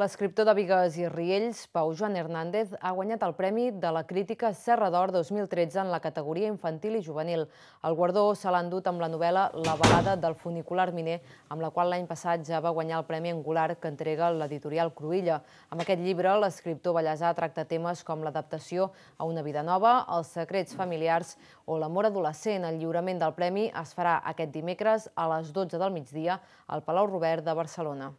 L'escriptor de Vigues i Riells, Pau Joan Hernández, ha guanyat el Premi de la Crítica Serra d'Or 2013 en la categoria infantil i juvenil. El guardó se l'ha endut amb la novel·la La balada del funicular miner, amb la qual l'any passat ja va guanyar el Premi Angular que entrega l'editorial Cruïlla. Amb aquest llibre, l'escriptor Ballasà tracta temes com l'adaptació a una vida nova, els secrets familiars o l'amor adolescent. El lliurament del premi es farà aquest dimecres a les 12 del migdia al Palau Robert de Barcelona.